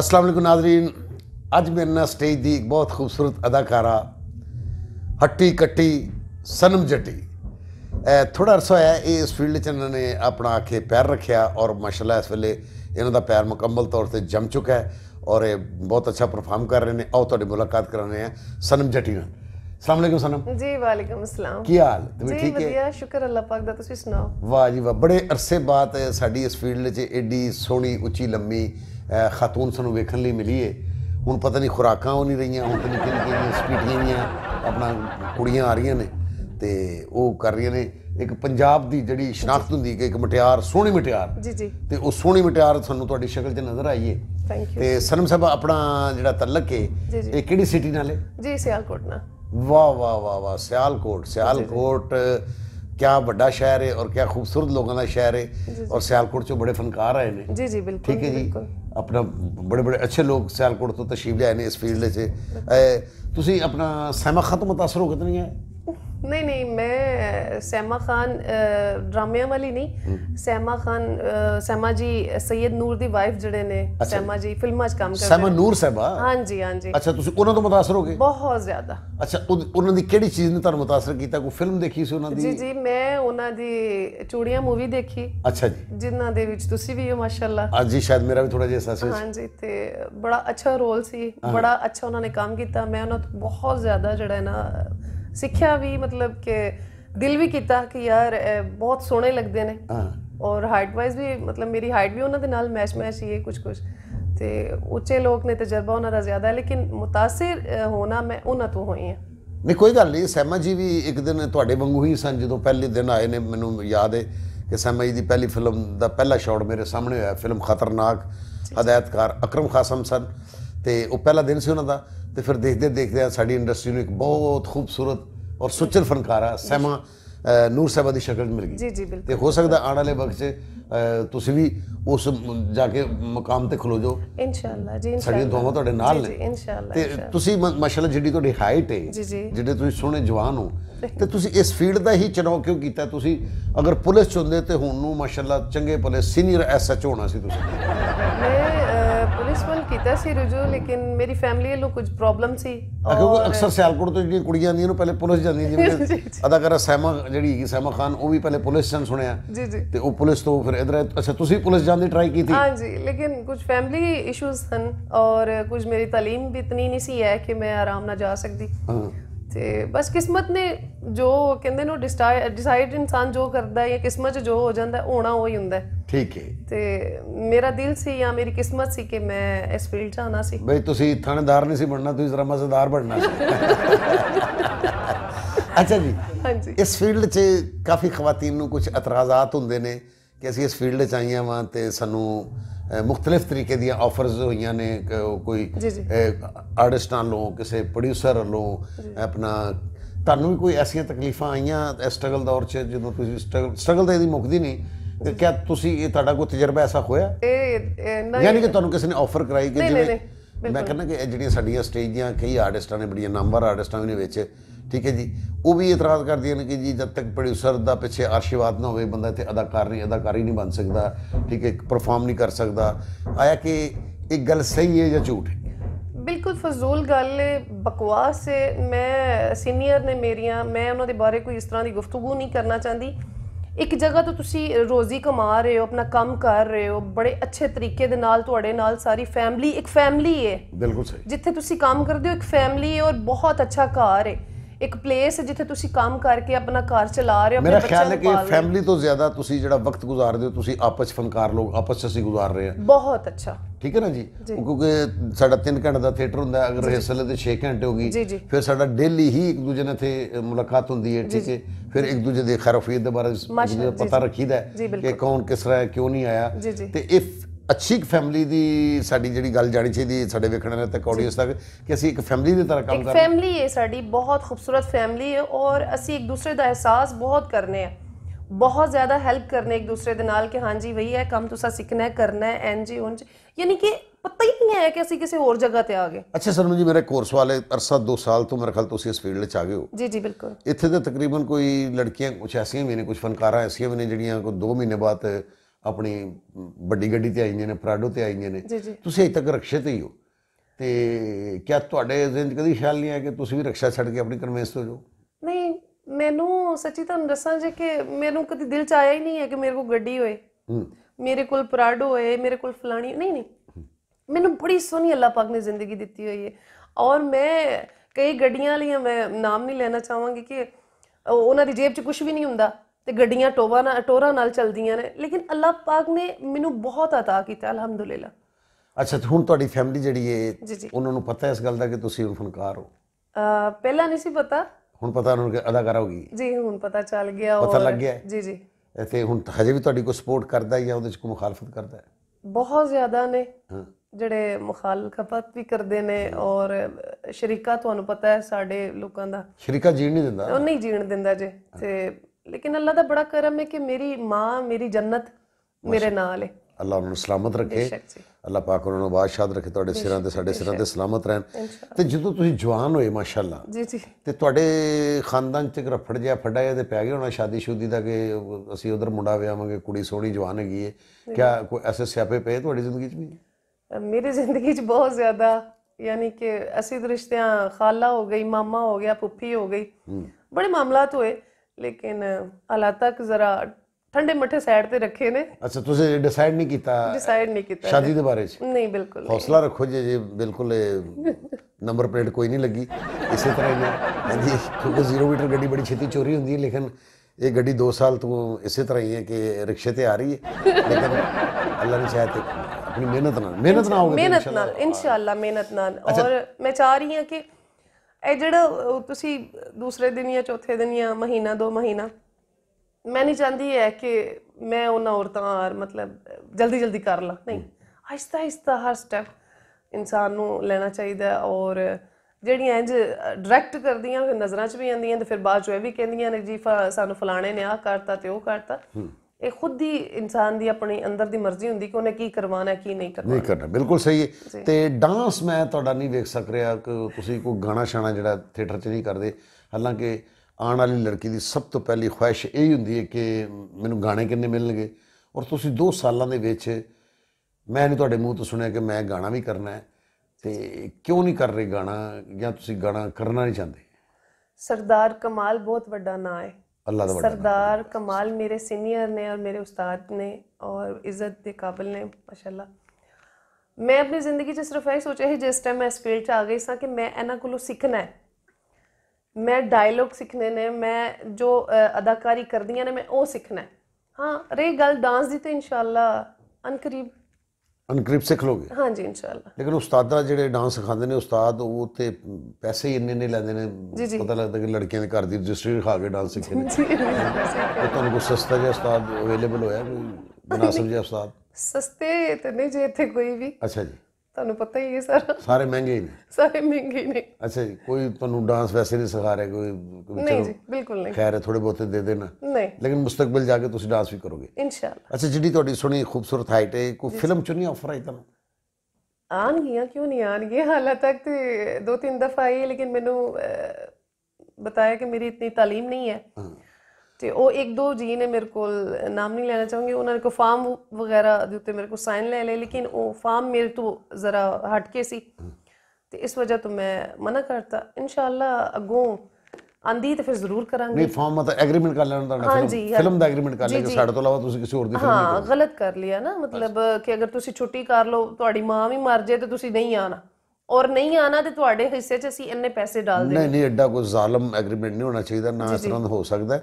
अस्सलाम वालेकुम नाजरीन अज मेरे ना स्टेज दी एक बहुत खूबसूरत अदाकारा हट्टी कट्टी सनम जट्टी थोड़ा अरसा होया ये इस फील्ड इन्होंने ने अपना आके पैर रखे और माशाला इस वेले इन्हों का पैर मुकम्मल तौर पर जम चुका है और ये बहुत अच्छा परफॉर्म कर रहे हैं आओ तो मुलाकात रहे हैं सनम जट्टी न बड़े अरसे ਜੀ ਵਾਲੇਕਮ ਸਲਾਮ ਕੀ ਹਾਲ ਤੁਸੀਂ ਠੀਕ ਹੈ ਜੀ ਖਾਤੂਨ ਸਾਨੂੰ ਵੇਖਣ ਲਈ ਮਿਲੀ ਏ ਹੁਣ ਪਤਾ ਨਹੀਂ ਖੁਰਾਕਾਂ ਉਹ ਨਹੀਂ ਰਹੀਆਂ ਹੁਣ ਕਿੰਨੀ ਕਿੰਨੀ ਸਪੀਟੀਆਂ ਦੀਆਂ ਆਪਣਾ ਕੁੜੀਆਂ ਆ ਰਹੀਆਂ ਨੇ ਤੇ ਉਹ ਕਰ ਰਹੀਆਂ ਨੇ ਇੱਕ ਪੰਜਾਬ ਦੀ ਜਿਹੜੀ ਸ਼ਨਾਖਤ ਹੁੰਦੀ ਕਿ ਇੱਕ ਮਟਿਆਰ ਸੋਹਣੀ ਮਟਿਆਰ ਜੀ ਜੀ ਤੇ ਉਹ ਸੋਹਣੀ ਮਟਿਆਰ ਸਾਨੂੰ ਤੁਹਾਡੀ ਸ਼ਕਲ 'ਚ ਨਜ਼ਰ ਆਈ ਏ ਥੈਂਕ ਯੂ ਤੇ ਸਨਮ ਸਾਹਿਬ ਆਪਣਾ ਜਿਹੜਾ ਤਲਕ ਏ ਇਹ ਕਿਹੜੀ ਸਿਟੀ ਨਾਲ ਏ ਜੀ ਸਿਆਲਕੋਟ ਨਾਲ ਵਾ ਵਾ ਵਾ ਵਾ ਸਿਆਲਕੋਟ ਸਿਆਲਕੋਟ क्या बड़ा शहर है और क्या खूबसूरत लोगों का शहर है और सियालकोट चो बड़े फनकार आए हैं जी जी बिल्कुल ठीक है जी अपना बड़े बड़े अच्छे लोग सियालकोट तो तशीफ लिया इस फील्ड से अपना सहमा खत्म मुतासर हो कितनी है ਨਹੀਂ ਨਹੀਂ ਮੈਂ ਸੈਮਾ ਖਾਨ ਡਰਾਮੇ ਵਾਲੀ ਨਹੀਂ ਸੈਮਾ ਖਾਨ ਸੈਮਾ ਜੀ ਸੈਦ ਨੂਰ ਦੀ ਵਾਈਫ ਜਿਹੜੇ ਨੇ ਸੈਮਾ ਜੀ ਫਿਲਮਾਂ 'ਚ ਕੰਮ ਕਰਦੇ ਸੈਮਾ ਨੂਰ ਸੈਮਾ ਹਾਂਜੀ ਹਾਂਜੀ ਅੱਛਾ ਤੁਸੀਂ ਉਹਨਾਂ ਤੋਂ متاثر ਹੋਗੇ ਬਹੁਤ ਜ਼ਿਆਦਾ ਅੱਛਾ ਉਹਨਾਂ ਦੀ ਕਿਹੜੀ ਚੀਜ਼ ਨੇ ਤੁਹਾਨੂੰ متاثر ਕੀਤਾ ਕੋਈ ਫਿਲਮ ਦੇਖੀ ਸੀ ਉਹਨਾਂ ਦੀ ਜੀ ਜੀ ਮੈਂ ਉਹਨਾਂ ਦੀ ਚੂੜੀਆਂ ਮੂਵੀ ਦੇਖੀ ਅੱਛਾ ਜੀ ਜਿਨ੍ਹਾਂ ਦੇ ਵਿੱਚ ਤੁਸੀਂ ਵੀ ਹੋ ਮਾਸ਼ਾਅੱਲਾ ਹਾਂ ਜੀ ਸ਼ਾਇਦ ਮੇਰਾ ਵੀ ਥੋੜਾ ਜਿਹਾ ਅਹਿਸਾਸ ਹੋਇਆ ਹਾਂਜੀ ਤੇ ਬੜਾ ਅੱਛਾ ਰੋਲ ਸੀ ਬੜਾ ਅੱਛਾ ਉਹਨਾਂ ਨੇ ਕੰਮ ਕੀਤਾ ਮੈਂ ਉਹਨਾਂ ਤੋਂ ਬਹੁਤ ਜ਼ਿਆਦਾ ਜਿਹੜਾ ਹੈ ਨਾ ਸਿੱਖਿਆ ਵੀ ਮਤਲਬ ਕਿ ਦਿਲ ਵੀ ਕੀਤਾ ਕਿ ਯਾਰ ਬਹੁਤ ਸੋਹਣੇ ਲੱਗਦੇ ਨੇ ਹਾਂ ਔਰ ਹਾਈਟ ਵਾਈਜ਼ ਵੀ ਮਤਲਬ ਮੇਰੀ ਹਾਈਟ ਵੀ ਉਹਨਾਂ ਦੇ ਨਾਲ ਮੈਚ ਮੈਚ ਹੀ ਹੈ ਕੁਝ ਕੁਝ ਤੇ ਉੱਚੇ ਲੋਕ ਨੇ ਤਜਰਬਾ ਉਹਨਾਂ ਦਾ ਜ਼ਿਆਦਾ ਹੈ ਲੇਕਿਨ ਮੁਤਾਸਿਰ ਹੋਣਾ ਮੈਂ ਉਹਨਾਂ ਤੋਂ ਹੋਈ ਹਾਂ ਨਹੀਂ ਕੋਈ ਗੱਲ ਨਹੀਂ ਸੈਮਾ ਜੀ ਵੀ ਇੱਕ ਦਿਨ ਤੁਹਾਡੇ ਵਾਂਗੂ ਹੀ ਸਨ ਜਦੋਂ ਪਹਿਲੇ ਦਿਨ ਆਏ ਨੇ ਮੈਨੂੰ ਯਾਦ ਹੈ ਕਿ ਸੈਮਾ ਜੀ ਦੀ ਪਹਿਲੀ ਫਿਲਮ ਦਾ ਪਹਿਲਾ ਸ਼ਾਟ ਮੇਰੇ ਸਾਹਮਣੇ ਹੋਇਆ ਫਿਲਮ ਖਤਰਨਾਕ ਹਦਾਇਤਕਾਰ ਅਕਰਮ ਖਾਸਮ ਸਨ ਤੇ ਉਹ ਪਹਿਲਾ ਦਿਨ ਸੀ ਉਹਨਾਂ ਦਾ ਤੇ ਫਿਰ ਦੇਖਦੇ ਦੇਖਦੇ ਆ ਸਾਡੀ ਇੰਡਸਟਰੀ ਨੂੰ ਇੱਕ ਬਹੁਤ ਖੂਬਸੂਰਤ ਔਰ ਸੁਚਲ ਫਨਕਾਰਾ ਸਹਿਮਾ ਨੂਰ ਸਾਹਿਬਾ ਦੀ ਸ਼ਕਲ ਮਿਲ ਗਈ ਜੀ ਜੀ ਬਿਲਕੁਲ ਤੇ ਹੋ ਸਕਦਾ ਆਣ ਵਾਲੇ ਵਕਤ 'ਚ ਤੁਸੀਂ ਵੀ ਉਸ ਜਾ ਕੇ ਮਕਾਮ ਤੇ ਖਲੋ ਜਾਓ ਇਨਸ਼ਾਅੱਲਾ ਜੀ ਇਨਸ਼ਾਅੱਲਾ ਸਾਡੇ ਦੋਵਾਂ ਤੁਹਾਡੇ ਨਾਲ ਨੇ ਜੀ ਇਨਸ਼ਾਅੱਲਾ ਤੇ ਤੁਸੀਂ ਮਾਸ਼ਾਅੱਲਾ ਜਿੱਡੀ ਤੁਹਾਡੀ ਹਾਈਟ ਹੈ ਜਿਹੜੇ ਤੁਸੀਂ ਸੋਹਣੇ ਜਵਾਨ ਹੋ ਤੇ ਤੁਸੀਂ ਇਸ ਫੀਲਡ ਦਾ ਹੀ ਚੁਣਾਅ ਕਿਉਂ ਕੀਤਾ ਤੁਸੀਂ ਅਗਰ ਪੁਲਿਸ ਚੁਣਦੇ ਤੇ ਹੁਣ ਨੂੰ ਮਾਸ਼ਾਅੱਲਾ ਚੰਗੇ ਪੁਲਿਸ ਸੀਨੀਅਰ ਐਸਐਚ ਹੋਣਾ ਸੀ ਤੁਸੀਂ ਪੁਲਿਸ ਵੱਲ ਕੀਤਾ ਸੀ ਰੁਜੂ ਲੇਕਿਨ ਮੇਰੀ ਫੈਮਿਲੀ ਵੱਲੋਂ ਕੁਝ ਪ੍ਰੋਬਲਮ ਸੀ ਔਰ ਅਕਸਰ ਸਿਆਲਕੋਟ ਤੋਂ ਜਿਹੜੀਆਂ ਕੁੜੀਆਂ ਆਉਂਦੀਆਂ ਉਹਨੂੰ ਪਹਿਲੇ ਪੁਲਿਸ ਜਾਂਦੀਆਂ ਜਿਵੇਂ ਅਦਾਕਾਰਾ ਸਹਿਮਾ ਜਿਹੜੀ ਹੈਗੀ ਸਹਿਮਾ ਖਾਨ ਉਹ ਵੀ ਪਹਿਲੇ ਪੁਲਿਸ ਚੰਨ ਸੁਣਿਆ ਜੀ ਜੀ ਤੇ ਉਹ ਪੁਲਿਸ ਤੋਂ ਫਿਰ ਇਧਰ ਅੱਛਾ ਤੁਸੀਂ ਪੁਲਿਸ ਜਾਣ ਦੀ ਟਰਾਈ ਕੀਤੀ ਹਾਂ ਜੀ ਲੇਕਿਨ ਕੁਝ ਫੈਮਿਲੀ ਇਸ਼ੂਜ਼ ਸਨ ਔਰ ਕੁਝ ਮੇਰੀ تعلیم ਵੀ ਇਤਨੀ ਨਹੀਂ ਸੀ ਹੈ ਕਿ ਮੈਂ ਆਰਾਮ ਨਾਲ ਜਾ ਸਕਦੀ ਹਾਂ ਤੇ ਬਸ ਕਿਸਮਤ ਨੇ ਜੋ ਕਹਿੰਦੇ ਨੇ ਡਿਸਾਈਡ ਇਨਸਾਨ ਜੋ ਕਰਦਾ ਹੈ ਜਾਂ ਕਿਸਮਤ ਜੋ ਹੋ ਜਾਂਦਾ ਹੋਣਾ ਉਹ ਹੀ ਹੁੰਦਾ ਹੈ ਠੀਕ ਹੈ ਤੇ ਮੇਰਾ ਦਿਲ ਸੀ ਜਾਂ ਮੇਰੀ ਕਿਸਮਤ ਸੀ ਕਿ ਮੈਂ ਇਸ ਫੀਲਡ 'ਚ ਆਣਾ ਸੀ ਬਈ ਤੁਸੀਂ ਥਣਦਾਰ ਨਹੀਂ ਸੀ ਬਣਨਾ ਤੁਸੀਂ ਜ਼ਰਾ ਮਜ਼ੇਦਾਰ ਬਣਨਾ ਸੀ ਅੱਛਾ ਜੀ ਹਾਂਜੀ ਇਸ ਫੀਲਡ 'ਚ ਕਾਫੀ ਖਵਾਤੀਨ ਨੂੰ ਕੁਝ ਇਤਰਾਜ਼ਾਤ ਹੁੰਦੇ ਨੇ ਕਿ ਅਸੀਂ ਇਸ ਫੀਲਡ 'ਚ ਆਈਆਂ ਵਾਂ ਤੇ ਸਾਨੂੰ ਮੁਖਤਲਫ ਤਰੀਕੇ ਦੀਆਂ ਆਫਰਸ ਹੋਈਆਂ ਨੇ ਕੋਈ ਆਰਟਿਸਟ ਨਾਲੋਂ ਕਿਸੇ ਪ੍ਰੋਡਿਊਸਰ ਨਾਲੋਂ ਆਪਣਾ ਤੁਹਾਨੂੰ ਵੀ ਕੋਈ ਐਸੀਆਂ ਤਕਲੀਫਾਂ ਆਈਆਂ ਇਸ ਸਟਰਗਲ ਦੌਰ 'ਚ ਜਦੋਂ ਤੁਸੀਂ ਸਟਰਗਲ ਸਟਰਗਲ ਤਾਂ ਇਹਦੀ ਮੁਕਦੀ ਨਹੀਂ ਤੇ ਕਿਆ ਤੁਸੀਂ ਇਹ ਤੁਹਾਡਾ ਕੋਈ ਤਜਰਬਾ ਐਸਾ ਹੋਇਆ ਇਹ ਯਾਨੀ ਕਿ ਤੁਹਾਨੂੰ ਕਿਸੇ ਨੇ ਆਫਰ ਕਰਾਈ ਕਿ ਜਿਵੇਂ ਮੈਂ ਕਹਿੰਦਾ ਕਿ ਜਿਹੜੀਆਂ ਸਾਡੀਆਂ ਸਟੇਜ ਦੀਆਂ ਕਈ ਆਰਟਿਸਟਾਂ ਨੇ ਬੜੀਆਂ ਨੰਬਰ ਆਰਟਿਸਟਾਂ ਵੀ ਨੇ ਵਿੱਚ ਠੀਕ ਹੈ ਜੀ ਉਹ ਵੀ ਇਤਰਾਜ਼ ਕਰਦੀਆਂ ਨੇ ਕਿ ਜੀ ਜਦ ਤੱਕ ਪ੍ਰੋਡਿਊਸਰ ਦਾ ਪਿੱਛੇ ਆਸ਼ੀਰਵਾਦ ਨਾ ਹੋਵੇ ਬੰਦਾ ਇੱਥੇ ਅਦਾਕਾਰ ਨਹੀਂ ਅਦਾਕਾਰੀ ਨਹੀਂ ਬਣ ਸਕਦਾ ਠੀਕ ਹੈ ਪਰਫਾਰਮ ਨਹੀਂ ਕਰ ਸਕਦਾ ਆਇਆ ਕਿ ਇਹ ਗੱਲ ਸਹੀ ਹੈ ਜਾਂ ਝੂਠ ਹੈ ਬਿਲਕੁਲ ਫਜ਼ੂਲ ਗੱਲ ਹੈ ਬਕਵਾਸ ਹੈ ਮੈਂ ਸੀਨੀਅਰ ਨੇ ਮੇਰੀਆਂ ਮੈਂ ਉਹਨਾਂ ਦੇ ਬਾਰੇ ਕੋਈ ਇਸ ਤਰ੍ਹਾਂ ਦੀ ਗੁਫ਼ਤਗੂ ਨਹੀਂ ਕਰਨਾ ਚਾਹੁੰਦੀ ਇੱਕ ਜਗ੍ਹਾ ਤੋਂ ਤੁਸੀਂ ਰੋਜ਼ੀ ਕਮਾ ਰਹੇ ਹੋ ਆਪਣਾ ਕੰਮ ਕਰ ਰਹੇ ਹੋ ਬੜੇ ਅੱਛੇ ਤਰੀਕੇ ਦੇ ਨਾਲ ਤੁਹਾਡੇ ਨਾਲ ਸਾਰੀ ਫੈਮਿਲੀ ਇੱਕ ਫੈਮਿਲੀ ਹੈ ਬਿਲਕੁਲ ਸਹੀ ਜਿੱਥੇ ਤੁਸੀਂ ਕੰਮ ਕਰਦੇ ਹੋ ਇੱਕ ਫੈਮਿਲੀ ਹੈ ਔਰ ਬਹੁਤ ਅੱਛਾ ਘਰ ਹੈ ਇੱਕ ਪਲੇਸ ਜਿੱਥੇ ਤੁਸੀਂ ਕੰਮ ਕਰਕੇ ਆਪਣਾ ਘਰ ਚਲਾ ਰਹੇ ਹੋ ਮੇਰਾ ਖਿਆਲ ਹੈ ਕਿ ਫੈਮਿਲੀ ਤੋਂ ਜ਼ਿਆਦਾ ਤੁਸੀਂ ਜਿਹੜਾ ਵਕਤ ਗੁਜ਼ਾਰਦੇ ਹੋ ਤੁਸੀਂ ਆਪਸ ਵਿੱਚ ਫਨਕਾਰ ਲੋਕ ਆਪਸ ਵਿੱਚ ਅਸੀਂ ਗੁਜ਼ਾਰ ਰਹੇ ਹਾਂ ਬਹੁਤ ਅੱਛਾ ਠੀਕ ਹੈ ਨਾ ਜੀ ਕਿਉਂਕਿ ਸਾਡਾ 3 ਘੰਟੇ ਦਾ ਥੀਏਟਰ ਹੁੰਦਾ ਹੈ, ਅਗਰ ਰਿਹਰਸਲ ਤੇ 6 ਘੰਟੇ ਹੋ ਗਈ ਫਿਰ ਸਾਡਾ ਡੇਲੀ ਹੀ ਇੱਕ ਦੂਜੇ ਨਾਲ ਇੱਥੇ ਮੁਲਾਕਾਤ ਹੁੰਦੀ ਹੈ ਠੀਕ ਹੈ ਫਿਰ ਇੱਕ ਦੂਜੇ ਦੇ ਖੈਰੋਫੀਅਤ ਦੇ ਬਾਰੇ ਪਤਾ ਰੱਖੀਦਾ ਹੈ ਕਿ ਕੌਣ ਕਿਸ ਰਾਇ ਹੈ ਕਿਉਂ ਨਹੀਂ ਆਇਆ ਤੇ ਇਫ ਅੱਛੀ ਇੱਕ ਫੈਮਿਲੀ ਦੀ ਸਾਡੀ ਜਿਹੜੀ ਗੱਲ ਜਾਣੀ ਚਾਹੀਦੀ ਸਾਡੇ ਵੇਖਣ ਵਾਲੇ ਤੱਕ ਆਡੀਅנס ਤੱਕ ਕਿ ਅਸੀਂ ਇੱਕ ਫੈਮਿਲੀ ਦੀ ਤਰ੍ਹਾਂ ਕੰਮ ਕਰ ਰਹੇ ਹਾਂ ਫੈਮਿਲੀ ਹੈ ਸਾਡੀ ਬਹੁਤ ਖੂਬਸੂਰਤ ਫੈਮਿਲੀ ਹੈ ਔਰ ਅਸੀਂ ਇੱਕ ਦੂਸਰੇ ਦਾ ਅਹਿਸਾਸ ਬਹੁਤ ਕਰਨੇ ਆ ਬਹੁਤ ਜ਼ਿਆਦਾ ਹੈਲਪ ਕਰਨੇ ਇੱਕ ਦੂਸਰੇ ਦੇ ਨਾਲ ਕਿ ਹਾਂਜੀ ਵਈ ਹੈ ਕੰਮ ਤੁਸੀਂ ਸਿੱਖਣਾ ਹੈ ਕਰਨਾ ਹੈ ਐਨਜੀ ਉਂਜ ਯਾਨੀ ਕਿ ਪਤਾ ਹੀ ਨਹੀਂ ਹੈ ਕਿ ਅਸੀਂ ਕਿਸੇ ਹੋਰ ਜਗ੍ਹਾ ਤੇ ਆ ਗਏ ਅੱਛਾ ਸਰਮਨ ਜੀ ਮੇਰੇ ਕੋਰਸ ਵਾਲੇ ਅਰਸਾ 2 ਸਾਲ ਤੋਂ ਮੇਰੇ ਖਿਆਲ ਤੁਸੀਂ ਇਸ ਫੀਲਡ ਵਿੱਚ ਆ ਗਏ ਹੋ ਜੀ ਜੀ ਬਿਲਕੁਲ ਇੱਥੇ ਤਾਂ ਤਕਰੀਬਨ ਕੋਈ ਲੜਕੀਆਂ ਕੁਝ ਐਸੀਆਂ ਵੀ ਨੇ ਕੁਝ ਫਨਕਾਰਾਂ ਐਸੀਆਂ ਵੀ ਨੇ ਜਿਹੜੀਆਂ ਕੋ 2 ਮਹੀਨੇ ਬਾਅਦ ਆਪਣੀ ਵੱਡੀ ਗੱਡੀ ਤੇ ਆਈਆਂ ਨੇ ਪ੍ਰਾਡੋ ਤੇ ਆਈਆਂ ਨੇ ਤੁਸੀਂ ਅਜੇ ਤੱਕ ਰਖਸ਼ਤ ਤੇ ਹੀ ਹੋ ਤੇ ਕਿਆ ਤੁਹਾਡੇ ਜ਼ਿੰਦ ਕਦੀ ਖਿਆਲ ਨਹੀਂ ਆਇਆ ਕਿ ਤੁਸੀਂ ਵੀ ਰਖਸ਼ਾ ਛੱਡ ਕੇ ਆਪਣੀ ਕਨਵੈਂਸ ਹੋ ਜਾਓ ਨਹੀਂ ਮੈਨੂੰ ਸੱਚੀ ਤੁਹਾਨੂੰ ਦੱਸਾਂ ਜੇ ਕਿ ਮੈਨੂੰ ਕਦੀ ਦਿਲ ਚ ਆਇਆ ਹੀ ਨਹੀਂ ਹੈ ਕਿ ਮੇਰੇ ਕੋਲ ਗੱਡੀ ਹੋਏ ਮੇਰੇ ਕੋਲ ਪ੍ਰਾਡੋ ਹੋਏ ਮੇਰੇ ਕੋਲ ਫਲਾਣੀ ਨਹੀਂ ਨਹੀਂ ਮੈਨੂੰ ਬੜੀ ਸੋਹਣੀ ਅੱਲਾਹ ਪਾਕ ਨੇ ਜ਼ਿੰਦਗੀ ਦਿੱਤੀ ਹੋਈ ਹੈ ਔਰ ਮੈਂ ਕਈ ਗੱਡੀਆਂ ਲਈ ਮੈਂ ਨਾਮ ਨਹੀਂ ਲੈਣਾ ਚਾਹਾਂਗੀ ਕਿ ਉਹਨਾਂ ਦੀ ਜੇਬ 'ਚ ਕੁਝ ਵੀ ਨਹੀਂ ਹੁੰਦਾ ਤੇ ਗੱਡੀਆਂ ਟੋਵਾ ਨਾਲ ਟੋਰਾ ਨਾਲ ਚਲਦੀਆਂ ਨੇ ਲੇਕਿਨ ਅੱਲਾਹ ਪਾਕ ਨੇ ਮੈਨੂੰ ਬਹੁਤ عطا ਕੀਤਾ ਅਲਹਮਦੁਲਿਲਾ ਅੱਛਾ ਤੇ ਹੁਣ ਤੁਹਾਡੀ ਫੈਮਿਲੀ ਜਿਹੜੀ ਹੈ ਉਹਨਾਂ ਨੂੰ ਪਤਾ ਹੈ ਇਸ ਗੱਲ ਦਾ ਕਿ ਤੁਸੀਂ ਹੁਣ ਫਨਕਾਰ ਹੋ ਪਹਿਲਾਂ ਨਹੀਂ ਸੀ ਪਤਾ ਹੁਣ ਪਤਾ ਉਹਨਾਂ ਨੂੰ ਕਿ ਅਦਾਕਾਰਾ ਹੋ ਗਈ ਜੀ ਹੁਣ ਪਤਾ ਚੱਲ ਗਿਆ ਪਤਾ ਲੱਗ ਗਿਆ ਜੀ ਜੀ ਤੇ ਹੁਣ ਹਜੇ ਵੀ ਤੁਹਾਡੀ ਕੋਈ ਸਪੋਰਟ ਕਰਦਾ ਹੈ ਜਾਂ ਉਹਦੇ ਚ ਕੋਈ ਮੁਖਾਲਫਤ ਕਰਦਾ ਹੈ ਬਹੁਤ ਜ਼ਿਆਦਾ ਨੇ ਜਿਹੜੇ ਮੁਖਾਲਫਤ ਵੀ ਕਰਦੇ ਨੇ ਔਰ ਸ਼ਰੀਕਾ ਤੁਹਾਨੂੰ ਪਤਾ ਹੈ ਸਾਡੇ ਲੋਕਾਂ ਦਾ ਸ਼ਰੀਕਾ ਜੀਣ ਨਹੀਂ ਦਿੰਦਾ ਉਹ ਨਹੀਂ ਜੀਣ ਦਿੰਦਾ ਜੇ ਤੇ ਲੇਕਿਨ ਅੱਲਾ ਦਾ ਬੜਾ ਕਰਮ ਹੈ ਕਿ ਮੇਰੀ ਮਾਂ ਮੇਰੀ ਜੰਨਤ ਮੇਰੇ ਨਾਲ ਹੈ ਅੱਲਾ ਉਹਨਾਂ ਨੂੰ ਸਲਾਮਤ ਰੱਖੇ ਅੱਲਾ ਪਾਕ ਉਹਨਾਂ ਨੂੰ ਬਾਦਸ਼ਾਹਤ ਰੱਖੇ ਤੁਹਾਡੇ ਸਿਰਾਂ ਤੇ ਸਾਡੇ ਸਿਰਾਂ ਤੇ ਸਲਾਮਤ ਰਹਿਣ ਤੇ ਜਦੋਂ ਤੁਸੀਂ ਜਵਾਨ ਹੋਏ ਮਾਸ਼ਾਅੱਲਾ ਜੀ ਜੀ ਤੇ ਤੁਹਾਡੇ ਖਾਨਦਾਨ ਚ ਗਰਫੜ ਜਿਆ ਫੜਾ ਜਿਆ ਤੇ ਪੈ ਗਿਆ ਹੋਣਾ ਸ਼ਾਦੀ ਸ਼ੁਦੀ ਦਾ ਕਿ ਅਸੀਂ ਉਧਰ ਮੁੰਡਾ ਵਿਆਹਾਂਗੇ ਕੁੜੀ ਸੋਹਣੀ ਜਵਾਨ ਹੈਗੀ ਏ ਕਿਆ ਕੋਈ ਐਸੇ ਸਿਆਪੇ ਪਏ ਤੁਹਾਡੀ ਜ਼ਿੰਦਗੀ ਚ ਵੀ ਮੇਰੀ ਜ਼ਿੰਦਗੀ ਚ ਬਹੁਤ ਜ਼ਿਆਦਾ ਯਾਨੀ ਕਿ ਅਸੀਂ ਰਿਸ਼ਤਿਆਂ ਖਾਲਾ ਹੋ ਗਈ ਮਾਮਾ ਹੋ ਗਿਆ ਪੁੱਫੀ ਹੋ ਗਈ ਬੜੇ ਮਾਮਲਾਤ ਹੋਏ ਲੇਕਿਨ ਹਾਲਾ ਤੱਕ ਜ਼ਰਾ ਠੰਡੇ ਮੱਠੇ ਸਾਈਡ ਤੇ ਰੱਖੇ ਨੇ ਅੱਛਾ ਤੁਸੀਂ ਡਿਸਾਈਡ ਨਹੀਂ ਕੀਤਾ ਡਿਸਾਈਡ ਨਹੀਂ ਕੀਤਾ ਸ਼ਾਦੀ ਦੇ ਬਾਰੇ ਚ ਨਹੀਂ ਬਿਲਕੁਲ ਹੌਸਲਾ ਰੱਖੋ ਜੀ ਜੇ ਬਿਲਕੁਲ ਨੰਬਰ ਪਲੇਟ ਕੋਈ ਨਹੀਂ ਲੱਗੀ ਇਸੇ ਤਰ੍ਹਾਂ ਹੀ ਹਾਂਜੀ ਕਿਉਂਕਿ 0 ਮੀਟਰ ਗੱਡੀ ਬੜੀ ਛੇਤੀ ਚੋਰੀ ਹੁੰਦੀ ਹੈ ਲੇਕਿਨ ਇਹ ਗੱਡੀ 2 ਸਾਲ ਤੋਂ ਇਸੇ ਤਰ੍ਹਾਂ ਹੀ ਹੈ ਕਿ ਰਿਕਸ਼ੇ ਤੇ ਆ ਰਹੀ ਹੈ ਲੇਕਿਨ ਅੱਲਾ ਨੇ ਚਾਹਿਆ ਤੇ अपनी मेहनत ਨਾਲ ਮਿਹਨਤ ਨਾਲ ਹੋਵੇ ਮਿਹਨਤ ਨਾਲ ਇਨਸ਼ਾਅੱਲਾ ਮਿਹਨਤ ਨਾਲ ਔਰ ਮੈਂ ਚਾਹ ਰਹੀ ਹਾਂ ਕਿ ਇਹ ਜਿਹੜਾ ਤੁਸੀਂ ਦੂਸਰੇ ਦਿਨ ਜਾਂ ਚੌਥੇ ਦਿਨ ਜਾਂ ਮਹੀਨਾ ਦੋ ਮਹੀਨਾ ਮੈਂ ਨਹੀਂ ਚਾਹੁੰਦੀ ਹੈ ਕਿ ਮੈਂ ਉਹਨਾਂ ਔਰਤਾਂ ਆਰ ਮਤਲਬ ਜਲਦੀ ਜਲਦੀ ਕਰ ਲਾ ਨਹੀਂ ਆਹਿਸਤਾ ਆਹਿਸਤਾ ਹਰ ਸਟੈਪ ਇਨਸਾਨ ਨੂੰ ਲੈਣਾ ਚਾਹੀਦਾ ਔਰ ਜਿਹੜੀਆਂ ਇੰਜ ਡਾਇਰੈਕਟ ਕਰਦੀਆਂ ਫਿਰ ਨਜ਼ਰਾਂ 'ਚ ਵੀ ਆਉਂਦੀਆਂ ਤੇ ਫਿਰ ਬਾਅਦ 'ਚ ਇਹ ਵੀ ਕਹਿੰਦੀਆਂ ਨੇ ਜੀ ਸਾਨੂੰ ਫਲਾਣੇ ਨੇ ਆ ਕਰਤਾ ਤੇ ਉਹ ਕਰਤਾ ਇਹ ਖੁਦ ਹੀ ਇਨਸਾਨ ਦੀ ਆਪਣੀ ਅੰਦਰ ਦੀ ਮਰਜ਼ੀ ਹੁੰਦੀ ਕਿ ਉਹਨੇ ਕੀ ਕਰਵਾਣਾ ਕੀ ਨਹੀਂ ਕਰਵਾਣਾ ਨਹੀਂ ਕਰਨਾ ਬਿਲਕੁਲ ਸਹੀ ਹੈ ਤੇ ਡਾਂਸ ਮੈਂ ਤੁਹਾਡਾ ਨਹੀਂ ਵੇਖ ਸਕ ਰਿਹਾ ਕਿ ਤੁਸੀਂ ਕੋਈ ਗਾਣਾ ਸ਼ਾਣਾ ਜਿਹੜਾ ਥੀਏਟਰ 'ਚ ਨਹੀਂ ਕਰਦੇ ਹਾਲਾਂਕਿ ਆਉਣ ਵਾਲੀ ਲੜਕੀ ਦੀ ਸਭ ਤੋਂ ਪਹਿਲੀ ਖੁਆਇਸ਼ ਇਹ ਹੀ ਹੁੰਦੀ ਹੈ ਕਿ ਮੈਨੂੰ ਗਾਣੇ ਕਿੰਨੇ ਮਿਲਣਗੇ ਔਰ ਤੁਸੀਂ 2 ਸਾਲਾਂ ਦੇ ਵਿੱਚ ਮੈਂ ਨਹੀਂ ਤੁਹਾਡੇ ਮੂੰਹ ਤੋਂ ਸੁਣਿਆ ਕਿ ਮੈਂ ਗਾਣਾ ਵੀ ਕਰਨਾ ਹੈ ਤੇ ਕਿਉਂ ਨਹੀਂ ਕਰ ਰਹੇ ਗਾਣਾ ਜਾਂ ਤੁਸੀਂ ਗਾਣਾ ਕਰਨਾ ਨਹੀਂ ਚਾਹੁੰਦੇ ਸਰਦਾਰ ਕਮਾਲ ਬਹੁਤ ਵੱਡਾ ਨਾਮ ਹੈ सरदार कमाल मेरे सीनियर ने और मेरे उस्ताद ने और इज़्ज़त के काबिल ने माशा मैं अपनी ज़िंदगी सिर्फ यही सोचा ही जिस टाइम मैं इस फील्ड आ गई सा मैं इन्हों को सीखना है मैं डायलॉग सीखने ने मैं जो अदाकारी कर दी ने मैं वो सीखना है हाँ रही गल डांस की तो इनशाला अनकरीब ਅਨਗ੍ਰਿਪ ਸਿੱਖ ਲੋਗੇ ਹਾਂਜੀ ਇਨਸ਼ਾਅੱਲਾ ਲੇਕਿਨ ਉਸਤਾਦਾਂ ਜਿਹੜੇ ਡਾਂਸ ਸਿਖਾਉਂਦੇ ਨੇ ਉਸਤਾਦ ਉਹ ਤੇ ਪੈਸੇ ਹੀ ਇੰਨੇ ਨੇ ਲੈਂਦੇ ਨੇ ਪਤਾ ਲੱਗਦਾ ਕਿ ਲੜਕੀਆਂ ਦੇ ਘਰ ਦੀ ਰਜਿਸਟਰੀ ਖਾ ਕੇ ਡਾਂਸ ਸਿੱਖੇ ਨੇ ਜੀ ਤੁਹਾਨੂੰ ਕੋਈ ਸਸਤਾ ਜਿਹਾ ਉਸਤਾਦ ਅਵੇਲੇਬਲ ਹੋਇਆ ਕੋਈ ਮناسب ਜਿਹਾ ਉਸਤਾਦ ਸਸਤੇ ਤੇ ਨਹੀਂ ਜੇ ਇੱਥੇ ਕੋਈ ਵੀ ਅੱਛਾ ਜੀ ਤੁਹਾਨੂੰ ਪਤਾ ਹੀ ਹੈ ਸਾਰਾ ਸਾਰੇ ਮਹਿੰਗੇ ਹੀ ਨੇ ਸਾਰੇ ਮਹਿੰਗੇ ਨੇ ਅੱਛਾ ਜੀ ਕੋਈ ਤੁਹਾਨੂੰ ਡਾਂਸ ਵੈਸੇ ਨਹੀਂ ਸਿਖਾ ਰਿਹਾ ਕੋਈ ਨਹੀਂ ਜੀ ਬਿਲਕੁਲ ਨਹੀਂ ਖੈਰ ਥੋੜੇ ਬਹੁਤੇ ਦੇ ਦੇਣਾ ਨਹੀਂ ਲੇਕਿਨ ਮੁਸਤਕਬਲ ਜਾ ਕੇ ਤੁਸੀਂ ਡਾਂਸ ਵੀ ਕਰੋਗੇ ਇਨਸ਼ਾਅੱਲਾ ਅੱਛਾ ਜਿੱਡੀ ਤੁਹਾਡੀ ਸੁਣੀ ਖੂਬਸੂਰਤ ਹਾਈਟ ਹੈ ਕੋਈ ਫਿਲਮ ਚ ਨਹੀਂ ਆਫਰ ਆਈ ਤੁਹਾਨੂੰ ਗਿਆ ਕਿਉਂ ਨਹੀਂ ਆਨ ਗਿਆ ਹਾਲਾ ਤੱਕ ਤੇ ਦੋ ਤਿੰਨ ਦਫਾ ਆਈ ਲੇਕਿਨ ਮੈਨੂੰ ਬਤਾਇਆ ਕਿ ਮੇਰੀ ਇਤਨੀ ਤਾਲੀਮ ਨਹੀਂ ਹੈ ਹਾਂ ਤੇ ਉਹ ਇੱਕ ਦੋ ਜੀ ਨੇ ਮੇਰੇ ਕੋਲ ਨਾਮ ਨਹੀਂ ਲੈਣਾ ਚਾਹੁੰਗੀ ਉਹਨਾਂ ਨੇ ਕੋ ਫਾਰਮ ਵਗੈਰਾ ਦੇ ਉੱਤੇ ਮੇਰੇ ਕੋ ਸਾਈਨ ਲੈ ਲਏ ਲੇਕਿਨ ਉਹ ਫਾਰਮ ਮੇਰੇ ਤੋਂ ਜ਼ਰਾ ਹਟ ਕੇ ਸੀ ਤੇ ਇਸ ਵਜ੍ਹਾ ਤੋਂ ਮੈਂ ਮਨਾ ਕਰਤਾ ਇਨਸ਼ਾਅੱਲਾ ਅਗੋਂ ਆਂਦੀ ਤੇ ਫਿਰ ਜ਼ਰੂਰ ਕਰਾਂਗੇ ਨਹੀਂ ਫਾਰਮ ਮਤਲਬ ਐਗਰੀਮੈਂਟ ਕਰ ਲੈਣਾ ਤੁਹਾਡਾ ਫਿਲਮ ਦਾ ਐਗਰੀਮੈਂਟ ਕਰ ਲਿਆ ਕਿ ਸਾਡੇ ਤੋਂ ਇਲਾਵਾ ਤੁਸੀਂ ਕਿਸੇ ਹੋਰ ਦੀ ਫਿਲਮ ਨਹੀਂ ਹਾਂ ਗਲਤ ਕਰ ਲਿਆ ਨਾ ਮਤਲਬ ਕਿ ਅਗਰ ਤੁਸੀਂ ਛੁੱਟੀ ਕਰ ਲਓ ਤੁਹਾਡੀ ਮਾਂ ਵੀ ਮਰ ਜੇ ਤੇ ਤੁਸੀਂ ਨਹੀਂ ਆਣਾ ਔਰ ਨਹੀਂ ਆਣਾ ਤੇ ਤੁਹਾਡੇ ਹਿੱਸੇ 'ਚ ਅਸੀਂ ਇੰਨੇ ਪੈਸੇ ਡਾਲ ਦੇ ਨਹੀਂ ਨਹੀਂ ਐਡਾ ਕੋਈ ਜ਼ਾਲਮ ਐਗਰੀਮੈਂਟ ਨਹੀਂ ਹੋਣਾ ਚਾਹੀਦਾ ਨਾ ਇਸ ਤਰ੍ਹਾਂ ਹੋ ਸਕਦਾ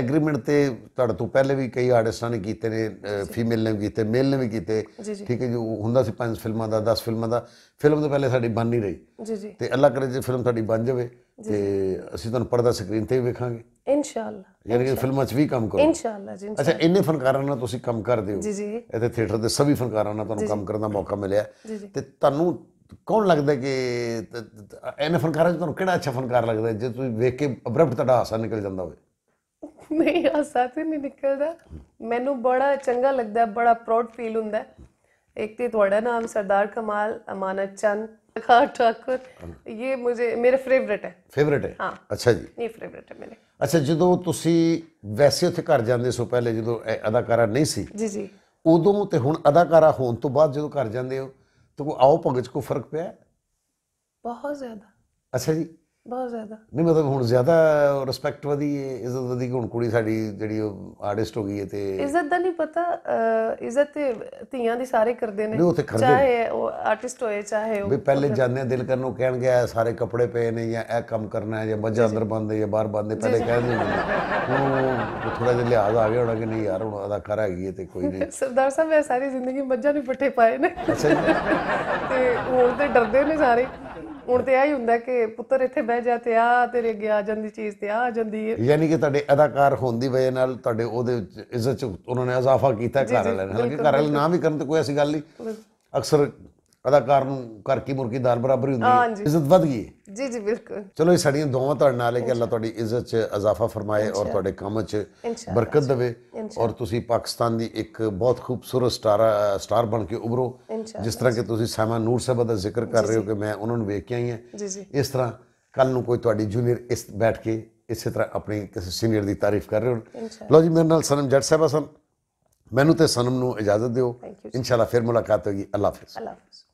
ਐਗਰੀਮੈਂਟ ਤੇ ਤੁਹਾਡੇ ਤੋਂ ਪਹਿਲੇ ਵੀ ਕਈ ਆਰਟਿਸਟਾਂ ਨੇ ਕੀਤੇ ਨੇ ਫੀਮੇਲ ਨੇ ਕੀਤੇ ਮੇਲ ਨੇ ਵੀ ਕੀਤੇ ਠੀਕ ਹੈ ਜੀ ਹੁੰਦਾ ਸੀ ਪੰਜ ਫਿਲਮਾਂ ਦਾ 10 ਫਿਲਮਾਂ ਦਾ ਫਿਲਮ ਤੋਂ ਪਹਿਲੇ ਸਾਡੀ ਬਣ ਨਹੀਂ ਰਹੀ ਜੀ ਜੀ ਤੇ ਅੱਲਾ ਕਰੇ ਜੇ ਫਿਲਮ ਤੁਹਾਡੀ ਬਣ ਜਾਵੇ ਤੇ ਅਸੀਂ ਤੁਹਾਨੂੰ ਪਰਦਾ ਸਕਰੀਨ ਤੇ ਵੀ ਵੇਖਾਂਗੇ ਇਨਸ਼ਾਅੱਲਾ ਯਾਨੀ ਕਿ ਫਿਲਮਾਂ 'ਚ ਵੀ ਕੰਮ ਕਰੋ ਇਨਸ਼ਾਅੱਲਾ ਜੀ ਅੱਛਾ ਇੰਨੇ ਫਨਕਾਰਾਂ ਨਾਲ ਤੁਸੀਂ ਕੰਮ ਕਰਦੇ ਹੋ ਜੀ ਜੀ ਇੱਥੇ ਥੀਏਟਰ ਦੇ ਸਭੀ ਫਨਕਾਰਾਂ ਨਾਲ ਤੁਹਾਨੂੰ ਕੰਮ ਕਰਨ ਦਾ ਮੌਕਾ ਮਿਲਿਆ ਤੇ ਤੁਹਾਨੂੰ ਕੌਣ ਲੱਗਦਾ ਕਿ ਐਨੇ ਫਨਕਾਰਾਂ ਚ ਤੁਹਾਨੂੰ ਕਿਹੜਾ ਅੱਛਾ ਫਨਕਾਰ ਲੱਗਦਾ ਜੇ ਤੁਸੀਂ ਵੇਖ ਕੇ ਅਬਰਪਟ ਤੁਹਾਡਾ ਹਾਸਾ ਨਿਕਲ ਜਾਂਦਾ ਹੋਵੇ ਨਹੀਂ ਹਾਸਾ ਤੇ ਨਹੀਂ ਨਿਕਲਦਾ ਮੈਨੂੰ ਬੜਾ ਚੰਗਾ ਲੱਗਦਾ ਬੜਾ ਪ੍ਰਾਊਡ ਫੀਲ ਹੁੰਦਾ ਇੱਕ ਤੇ ਤੁਹਾਡਾ ਨਾਮ ਸਰਦਾਰ ਕਮਾਲ ਅਮਾਨਤ ਚੰਦ ਖਾ ਠਾਕੁਰ ਇਹ ਮੇਰੇ ਮੇਰੇ ਫੇਵਰਿਟ ਹੈ ਫੇਵਰਿਟ ਹੈ ਹਾਂ ਅੱਛਾ ਜੀ ਨਹੀਂ ਫੇਵਰਿਟ ਹੈ ਮੇਰੇ ਅੱਛਾ ਜਦੋਂ ਤੁਸੀਂ ਵੈਸੇ ਉੱਥੇ ਘਰ ਜਾਂਦੇ ਸੋ ਪਹਿਲੇ ਜਦੋਂ ਅਦਾਕਾਰਾ ਨਹੀਂ ਸੀ ਜੀ ਜੀ ਉਦੋਂ ਤੇ ਹੁਣ ਅਦਾਕਾਰਾ ਹੋਣ ਤੋਂ ਬਾਅਦ ਜਦੋਂ ਘਰ ਜਾਂਦੇ ਹੋ ਤੁਹਾਨੂੰ ਆਓ ਭਗਤ ਕੋ ਫਰਕ ਪਿਆ ਬਹੁਤ ਜ਼ਿਆਦਾ ਅੱਛਾ ਜੀ ਬਹੁਤ ਜ਼ਿਆਦਾ ਨਹੀਂ ਮਤਲਬ ਹੁਣ ਜ਼ਿਆਦਾ ਰਿਸਪੈਕਟ ਵਧੀ ਹੈ ਇੱਜ਼ਤ ਵਧੀ ਕਿ ਹੁਣ ਕੁੜੀ ਸਾਡੀ ਜਿਹੜੀ ਆਰਟਿਸਟ ਹੋ ਗਈ ਹੈ ਤੇ ਇੱਜ਼ਤ ਦਾ ਨਹੀਂ ਪਤਾ ਇੱਜ਼ਤ ਤੇ ਧੀਆਂ ਦੀ ਸਾਰੇ ਕਰਦੇ ਨੇ ਚਾਹੇ ਉਹ ਆਰਟਿਸਟ ਹੋਏ ਚਾਹੇ ਉਹ ਵੀ ਪਹਿਲੇ ਜਾਂਦੇ ਦਿਲ ਕਰਨ ਨੂੰ ਕਹਿਣ ਗਿਆ ਸਾਰੇ ਕੱਪੜੇ ਪਏ ਨੇ ਜਾਂ ਇਹ ਕੰਮ ਕਰਨਾ ਹੈ ਜਾਂ ਮੱਝਾਂ ਅੰਦਰ ਬੰਦ ਹੈ ਜਾਂ ਬਾਹਰ ਬੰਦ ਹੈ ਪਹਿਲੇ ਕਹਿ ਦਿੰਦੇ ਉਹ ਥੋੜਾ ਜਿਹਾ ਲਿਆਜ਼ ਆ ਗਿਆ ਹੋਣਾ ਕਿ ਨਹੀਂ ਯਾਰ ਹੁਣ ਅਦਾਕਾਰ ਹੈਗੀ ਹੈ ਤੇ ਕੋਈ ਨਹੀਂ ਸਰਦਾਰ ਸਾਹਿਬ ਇਹ ਸਾਰੀ ਜ਼ਿੰਦਗੀ ਮੱਝਾਂ ਨੂੰ ਪੱਠੇ ਪਾਏ ਨੇ ਤੇ ਹੋਰ ਤੇ ਡਰਦੇ ਨੇ ਸਾਰੇ ਹੁਣ ਤੇ ਇਹ ਹੀ ਹੁੰਦਾ ਕਿ ਪੁੱਤਰ ਇੱਥੇ ਬਹਿ ਜਾ ਤੇ ਆ ਤੇਰੇ ਅੱਗੇ ਆ ਜਾਂਦੀ ਚੀਜ਼ ਤੇ ਆ ਜਾਂਦੀ ਹੈ ਯਾਨੀ ਕਿ ਤੁਹਾਡੇ ਅਦਾਕਾਰ ਹੋਣ ਦੀ ਵਜ੍ਹਾ ਨਾਲ ਤੁਹਾਡੇ ਉਹਦੇ ਵਿੱਚ ਇੱਜ਼ਤ ਚ ਉਹਨਾਂ ਨੇ ਇਜ਼ਾਫਾ ਕੀਤਾ ਘਰ ਵਾਲਿਆਂ ਨੇ ਹਾਲਾਂਕਿ ਘਰ ਵਾਲੇ ਨਾ ਵੀ ਕਰਨ ਤੇ ਕੋਈ ਐਸੀ ਗੱਲ ਨਹੀਂ ਅਕਸਰ ਅਦਾਕਾਰ ਨੂੰ ਘਰ ਕੀ ਮੁਰਗੀ ਦਾਲ ਬਰਾਬਰ ਹੀ ਹੁੰਦੀ ਹੈ ਇੱਜ਼ਤ ਵਧ ਗਈ ਜੀ ਜੀ ਬਿਲਕੁਲ ਚਲੋ ਇਹ ਸਾਡੀਆਂ ਦੋਵਾਂ ਤੁਹਾਡੇ ਨਾਲ ਹੈ ਕਿ ਅੱਲਾ ਤੁਹਾਡੀ ਇੱਜ਼ਤ 'ਚ ਇਜ਼ਾਫਾ ਫਰਮਾਏ ਔਰ ਤੁਹਾਡੇ ਕੰਮ 'ਚ ਬਰਕਤ ਦੇਵੇ ਔਰ ਤੁਸੀਂ ਪਾਕਿਸਤਾਨ ਦੀ ਇੱਕ ਬਹੁਤ ਖੂਬਸੂਰਤ ਸਟਾਰ ਸਟਾਰ ਬਣ ਕੇ ਉਭਰੋ ਜਿਸ ਤਰ੍ਹਾਂ ਕਿ ਤੁਸੀਂ ਸਾਮਾ ਨੂਰ ਸਾਹਿਬਾ ਦਾ ਜ਼ਿਕਰ ਕਰ ਰਹੇ ਹੋ ਕਿ ਮੈਂ ਉਹਨਾਂ ਨੂੰ ਵੇਖ ਕੇ ਆਈ ਹਾਂ ਇਸ ਤਰ੍ਹਾਂ ਕੱਲ ਨੂੰ ਕੋਈ ਤੁਹਾਡੀ ਜੂਨੀਅਰ ਇਸ ਬੈਠ ਕੇ ਇਸੇ ਤਰ੍ਹਾਂ ਆਪਣੀ ਕਿਸੇ ਸੀਨੀਅਰ ਦੀ ਤਾਰੀਫ ਕਰ ਰਹੇ ਹੋ ਲਓ ਜੀ ਮੇਰੇ ਨਾਲ ਸਨਮ ਜੱਟ ਸਾਹਿਬਾ ਸਨ ਮੈਨੂੰ ਤੇ ਸਨਮ ਨੂੰ ਇਜਾਜ਼ਤ ਦਿਓ ਇਨਸ਼ਾਅੱਲਾ ਫਿਰ ਮੁਲਾਕਾਤ ਹੋਗੀ ਅੱਲਾ ਹਾਫਿਜ਼ ਅੱਲਾ ਹਾਫਿਜ਼